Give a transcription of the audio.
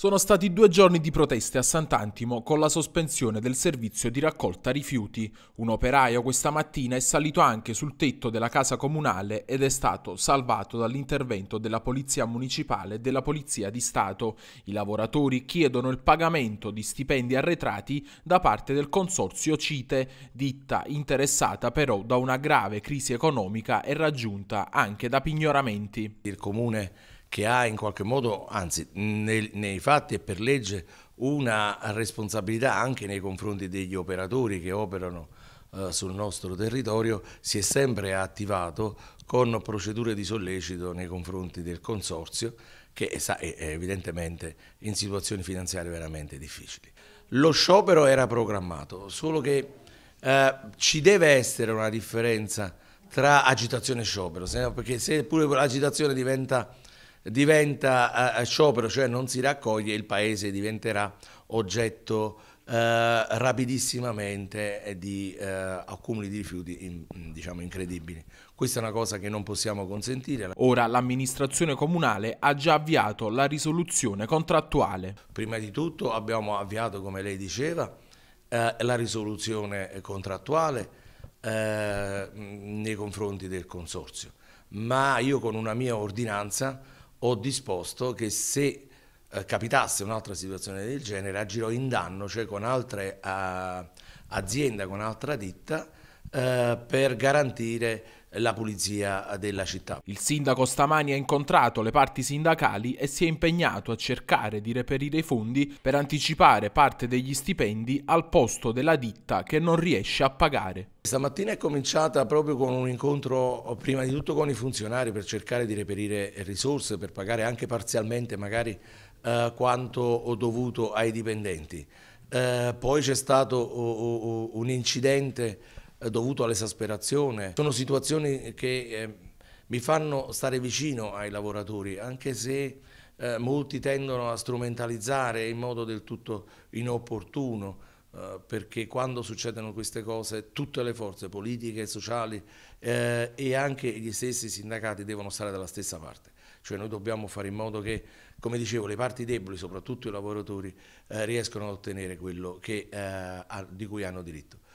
Sono stati due giorni di proteste a Sant'Antimo con la sospensione del servizio di raccolta rifiuti. Un operaio questa mattina è salito anche sul tetto della casa comunale ed è stato salvato dall'intervento della Polizia Municipale e della Polizia di Stato. I lavoratori chiedono il pagamento di stipendi arretrati da parte del consorzio CITE, ditta interessata però da una grave crisi economica e raggiunta anche da pignoramenti. Il comune che ha in qualche modo, anzi nei, nei fatti e per legge, una responsabilità anche nei confronti degli operatori che operano eh, sul nostro territorio, si è sempre attivato con procedure di sollecito nei confronti del consorzio che eh, è evidentemente in situazioni finanziarie veramente difficili. Lo sciopero era programmato, solo che eh, ci deve essere una differenza tra agitazione e sciopero, perché se pure l'agitazione diventa diventa eh, eh, sciopero, cioè non si raccoglie, il paese diventerà oggetto eh, rapidissimamente eh, di eh, accumuli di rifiuti in, diciamo incredibili. Questa è una cosa che non possiamo consentire. Ora l'amministrazione comunale ha già avviato la risoluzione contrattuale. Prima di tutto abbiamo avviato, come lei diceva, eh, la risoluzione contrattuale nei confronti del consorzio, ma io con una mia ordinanza ho disposto che se eh, capitasse un'altra situazione del genere agirò in danno, cioè con altre eh, aziende, con altra ditta, eh, per garantire la pulizia della città. Il sindaco stamani ha incontrato le parti sindacali e si è impegnato a cercare di reperire i fondi per anticipare parte degli stipendi al posto della ditta che non riesce a pagare. Stamattina è cominciata proprio con un incontro prima di tutto con i funzionari per cercare di reperire risorse, per pagare anche parzialmente magari eh, quanto ho dovuto ai dipendenti. Eh, poi c'è stato oh, oh, un incidente eh, dovuto all'esasperazione. Sono situazioni che eh, mi fanno stare vicino ai lavoratori, anche se eh, molti tendono a strumentalizzare in modo del tutto inopportuno, eh, perché quando succedono queste cose tutte le forze politiche, sociali eh, e anche gli stessi sindacati devono stare dalla stessa parte. Cioè noi dobbiamo fare in modo che, come dicevo, le parti deboli, soprattutto i lavoratori, eh, riescano a ottenere quello che, di cui hanno diritto.